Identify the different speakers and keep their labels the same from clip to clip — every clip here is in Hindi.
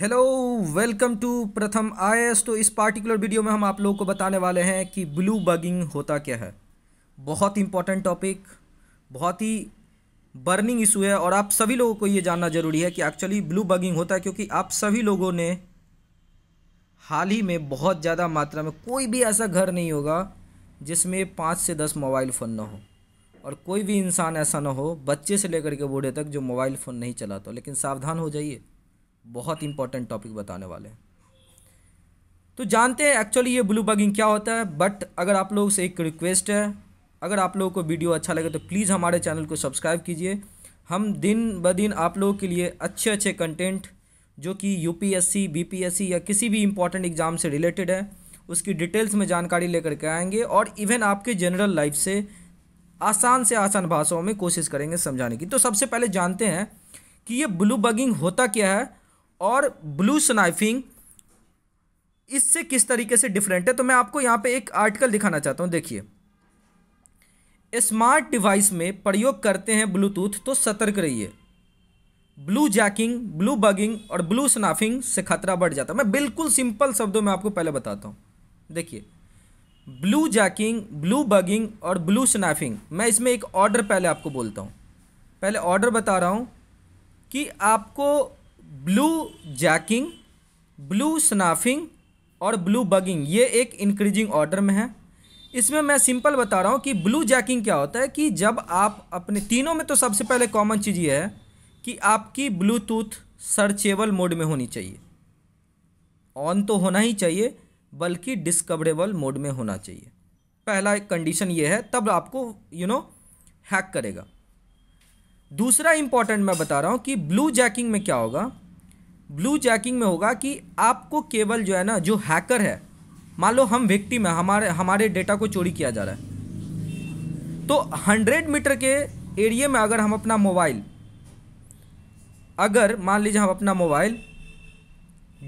Speaker 1: हेलो वेलकम टू प्रथम आई तो इस पार्टिकुलर वीडियो में हम आप लोगों को बताने वाले हैं कि ब्लू बगिंग होता क्या है बहुत इंपॉर्टेंट टॉपिक बहुत ही बर्निंग इशू है और आप सभी लोगों को ये जानना ज़रूरी है कि एक्चुअली ब्लू बगिंग होता है क्योंकि आप सभी लोगों ने हाल ही में बहुत ज़्यादा मात्रा में कोई भी ऐसा घर नहीं होगा जिसमें पाँच से दस मोबाइल फ़ोन ना हो और कोई भी इंसान ऐसा ना हो बच्चे से लेकर के बूढ़े तक जो मोबाइल फ़ोन नहीं चलाता लेकिन सावधान हो जाइए बहुत इंपॉर्टेंट टॉपिक बताने वाले हैं तो जानते हैं एक्चुअली ये ब्लू बगिंग क्या होता है बट अगर आप लोगों से एक रिक्वेस्ट है अगर आप लोगों को वीडियो अच्छा लगे तो प्लीज़ हमारे चैनल को सब्सक्राइब कीजिए हम दिन ब दिन आप लोगों के लिए अच्छे अच्छे कंटेंट जो कि यूपीएससी बीपीएससी या किसी भी इंपॉर्टेंट एग्ज़ाम से रिलेटेड है उसकी डिटेल्स में जानकारी लेकर के आएंगे और इवन आपके जनरल लाइफ से आसान से आसान भाषाओं में कोशिश करेंगे समझाने की तो सबसे पहले जानते हैं कि ये ब्लू बगिंग होता क्या है और ब्लू स्नाइफिंग इससे किस तरीके से डिफरेंट है तो मैं आपको यहाँ पे एक आर्टिकल दिखाना चाहता हूँ देखिए स्मार्ट डिवाइस में प्रयोग करते हैं ब्लूटूथ तो सतर्क रहिए ब्लू जैकिंग ब्लू बगिंग और ब्लू स्नाफिंग से खतरा बढ़ जाता है मैं बिल्कुल सिंपल शब्दों में आपको पहले बताता हूँ देखिए ब्लू जैकिंग ब्लू बगिंग और ब्लू स्नाफिंग मैं इसमें एक ऑर्डर पहले आपको बोलता हूँ पहले ऑर्डर बता रहा हूँ कि आपको ब्लू जैकिंग ब्लू स्नाफिंग और ब्लू बगिंग ये एक इंक्रीजिंग ऑर्डर में है इसमें मैं सिंपल बता रहा हूँ कि ब्लू जैकिंग क्या होता है कि जब आप अपने तीनों में तो सबसे पहले कॉमन चीज़ ये है कि आपकी ब्लूटूथ सर्चेबल मोड में होनी चाहिए ऑन तो होना ही चाहिए बल्कि डिस्कवरेबल मोड में होना चाहिए पहला कंडीशन ये है तब आपको you you know know, hack करेगा दूसरा इंपॉर्टेंट मैं बता रहा हूँ कि ब्लू जैकिंग में क्या होगा ब्लू जैकिंग में होगा कि आपको केवल जो है ना जो हैकर है मान लो हम व्यक्ति में हमारे हमारे डेटा को चोरी किया जा रहा है तो हंड्रेड मीटर के एरिए में अगर हम अपना मोबाइल अगर मान लीजिए हम अपना मोबाइल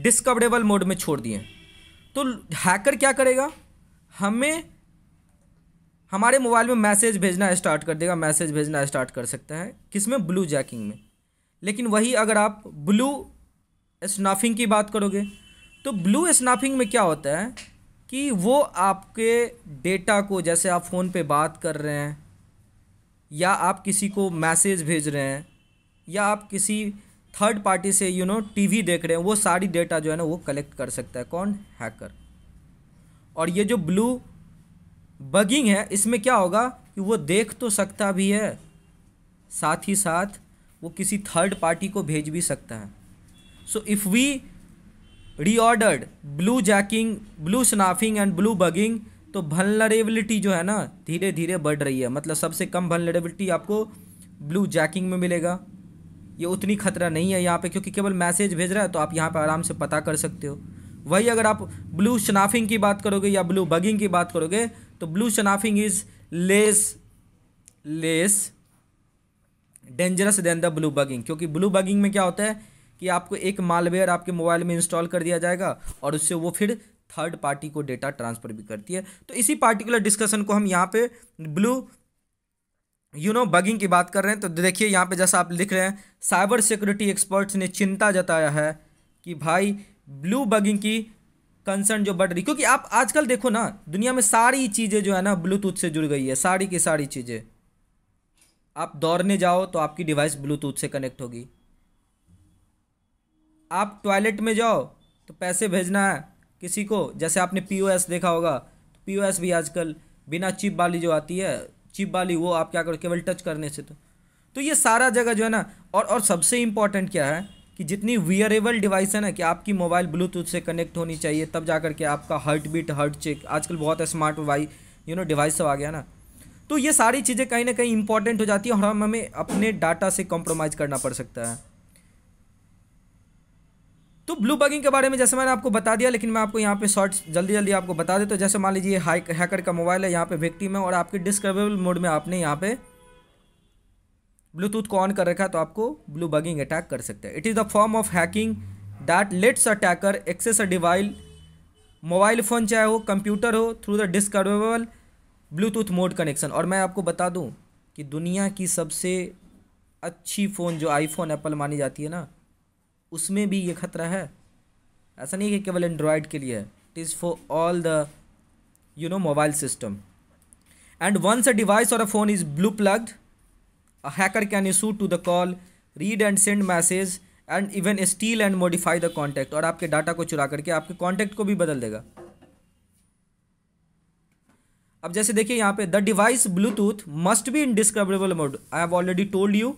Speaker 1: डिस्कवरेबल मोड में छोड़ दिए तो हैकर क्या करेगा हमें हमारे मोबाइल में मैसेज भेजना स्टार्ट कर देगा मैसेज भेजना स्टार्ट कर सकता है किस में ब्लू जैकिंग में लेकिन वही अगर आप ब्लू स्नाफिंग की बात करोगे तो ब्लू स्नाफिंग में क्या होता है कि वो आपके डेटा को जैसे आप फ़ोन पे बात कर रहे हैं या आप किसी को मैसेज भेज रहे हैं या आप किसी थर्ड पार्टी से यू नो टीवी देख रहे हैं वो सारी डेटा जो है ना वो कलेक्ट कर सकता है कौन हैकर और ये जो ब्लू बगिंग है इसमें क्या होगा कि वो देख तो सकता भी है साथ ही साथ वो किसी थर्ड पार्टी को भेज भी सकता है so if we reordered bluejacking bluesnarfing and bluebugging तो भनलरेबिलिटी जो है ना धीरे धीरे बढ़ रही है मतलब सबसे कम भनलरेबिलिटी आपको ब्लू जैकिंग में मिलेगा ये उतनी खतरा नहीं है यहाँ पे क्योंकि केवल मैसेज भेज रहा है तो आप यहाँ पे आराम से पता कर सकते हो वही अगर आप ब्लू स्नाफिंग की बात करोगे या ब्लू बगिंग की बात करोगे तो bluesnarfing is less less dangerous than the bluebugging क्योंकि ब्लू बगिंग में क्या होता है कि आपको एक मालवेयर आपके मोबाइल में इंस्टॉल कर दिया जाएगा और उससे वो फिर थर्ड पार्टी को डेटा ट्रांसफर भी करती है तो इसी पार्टिकुलर डिस्कशन को हम यहाँ पे ब्लू यू नो बगिंग की बात कर रहे हैं तो देखिए यहाँ पे जैसा आप लिख रहे हैं साइबर सिक्योरिटी एक्सपर्ट्स ने चिंता जताया है कि भाई ब्लू बगिंग की कंसर्न जो बढ़ रही क्योंकि आप आजकल देखो ना दुनिया में सारी चीज़ें जो है ना ब्लूटूथ से जुड़ गई है सारी की सारी चीज़ें आप दौड़ने जाओ तो आपकी डिवाइस ब्लूटूथ से कनेक्ट होगी आप टॉयलेट में जाओ तो पैसे भेजना है किसी को जैसे आपने पीओएस देखा होगा तो पीओएस भी आजकल बिना चिप वाली जो आती है चिप वाली वो आप क्या करो केवल टच करने से तो तो ये सारा जगह जो है ना और और सबसे इम्पॉर्टेंट क्या है कि जितनी वियरेबल डिवाइस है ना कि आपकी मोबाइल ब्लूटूथ से कनेक्ट होनी चाहिए तब जा करके आपका हार्ट बीट हार्ट चेक आजकल बहुत smart why you know device सब आ गया ना तो ये सारी चीज़ें कहीं ना कहीं इंपॉर्टेंट हो जाती है और हम हमें अपने डाटा से कॉम्प्रोमाइज़ करना पड़ सकता है तो ब्लू बगिंग के बारे में जैसे मैंने आपको बता दिया लेकिन मैं आपको यहाँ पे शॉर्ट्स जल्दी जल्दी आपको बता दे तो जैसे मान लीजिए हैकर का मोबाइल है यहाँ पे विक्टिम है और आपके डिस्करेबल मोड में आपने यहाँ पे ब्लूटूथ को ऑन कर रखा है तो आपको ब्लू बगिंग अटैक कर सकते हैं it is the form of hacking that lets attacker access a device mobile phone चाहे हो कंप्यूटर हो through the discoverable Bluetooth mode connection और मैं आपको बता दूं कि दुनिया की सबसे अच्छी फ़ोन जो आईफोन एप्पल मानी जाती है ना उसमें भी ये खतरा है ऐसा नहीं है कि केवल एंड्रॉयड के लिए है it is for all the you know mobile system and once a device और a phone is bluebugged A hacker can issue to the call, read and send message and even steal and modify the contact और आपके डाटा को चुरा करके आपके कॉन्टैक्ट को भी बदल देगा अब जैसे देखिए यहाँ पे the device Bluetooth must be in discoverable mode I have already told you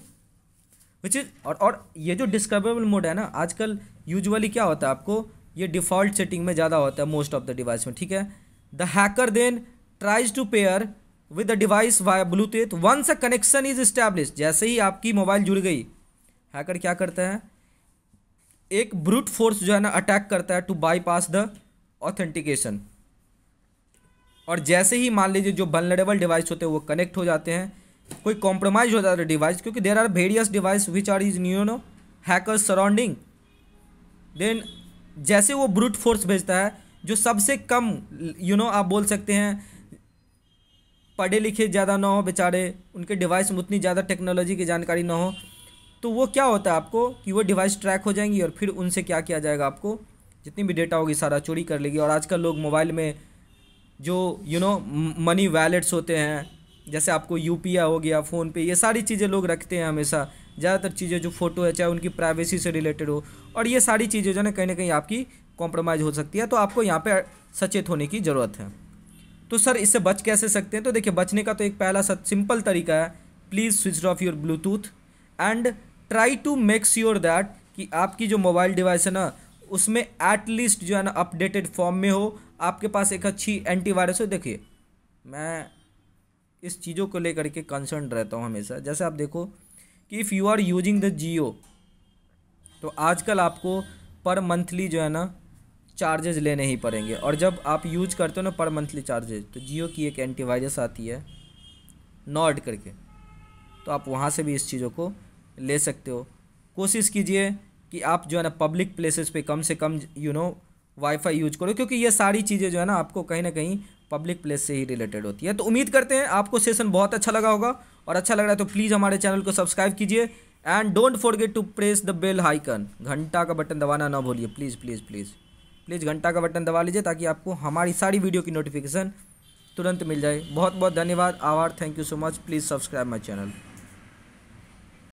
Speaker 1: which is और और ये जो डिस्क्रबरेबल मोड है ना आजकल यूजुअली क्या होता है आपको ये डिफ़ॉल्ट सेटिंग में ज़्यादा होता है मोस्ट ऑफ द डिवाइस में ठीक है the hacker then tries to pair with the device via Bluetooth once a connection is establish जैसे ही आपकी मोबाइल जुड़ गई हैकर क्या करते हैं एक ब्रूट फोर्स जो है ना अटैक करता है टू बाईपास द ऑथेंटिकेशन और जैसे ही मान लीजिए जो वनरेबल डिवाइस होते हैं वो कनेक्ट हो जाते हैं कोई कॉम्प्रोमाइज हो जाता है डिवाइस क्योंकि there are various device which are is new no hacker surrounding then जैसे वो ब्रूट फोर्स भेजता है जो सबसे कम यू you नो know, आप बोल सकते हैं पढ़े लिखे ज़्यादा ना हो बेचारे उनके डिवाइस में उतनी ज़्यादा टेक्नोलॉजी की जानकारी ना हो तो वो क्या होता है आपको कि वो डिवाइस ट्रैक हो जाएंगी और फिर उनसे क्या किया जाएगा आपको जितनी भी डेटा होगी सारा चोरी कर लेगी और आजकल लोग मोबाइल में जो यू नो मनी वैलेट्स होते हैं जैसे आपको यू हो गया फ़ोनपे ये सारी चीज़ें लोग रखते हैं हमेशा ज़्यादातर चीज़ें जो फ़ोटो है चाहे उनकी प्राइवेसी से रिलेटेड हो और ये सारी चीज़ें जो है ना कहीं ना कहीं आपकी कॉम्प्रोमाइज़ हो सकती है तो आपको यहाँ पर सचेत होने की ज़रूरत है तो सर इससे बच कैसे सकते हैं तो देखिए बचने का तो एक पहला सा सिंपल तरीका है please switch off your Bluetooth and try to make sure that कि आपकी जो मोबाइल डिवाइस है ना उसमें एटलीस्ट जो है ना अपडेटेड फॉर्म में हो आपके पास एक अच्छी एंटीवायरस हो देखिए मैं इस चीज़ों को लेकर के कंसर्न रहता हूँ हमेशा जैसे आप देखो कि if you are using the Jio तो आजकल आपको पर मंथली जो है ना चार्जेज लेने ही पड़ेंगे और जब आप यूज करते हो ना पर मंथली चार्जेज तो जियो की एक एंटीवायरस आती है नॉड करके तो आप वहाँ से भी इस चीज़ों को ले सकते हो कोशिश कीजिए कि आप जो है ना पब्लिक प्लेसेस पे कम से कम यू नो वाईफाई यूज करो क्योंकि ये सारी चीज़ें जो है ना आपको कहीं ना कहीं पब्लिक प्लेस से ही रिलेटेड होती है तो उम्मीद करते हैं आपको सेशन बहुत अच्छा लगा होगा और अच्छा लग रहा है तो प्लीज़ हमारे चैनल को सब्सक्राइब कीजिए and don't forget to press the bell icon घंटा का बटन दबाना ना भूलिए प्लीज़ प्लीज़ प्लीज़ प्लीज़ घंटा का बटन दबा लीजिए ताकि आपको हमारी सारी वीडियो की नोटिफिकेशन तुरंत मिल जाए बहुत बहुत धन्यवाद आभार thank you so much please subscribe my channel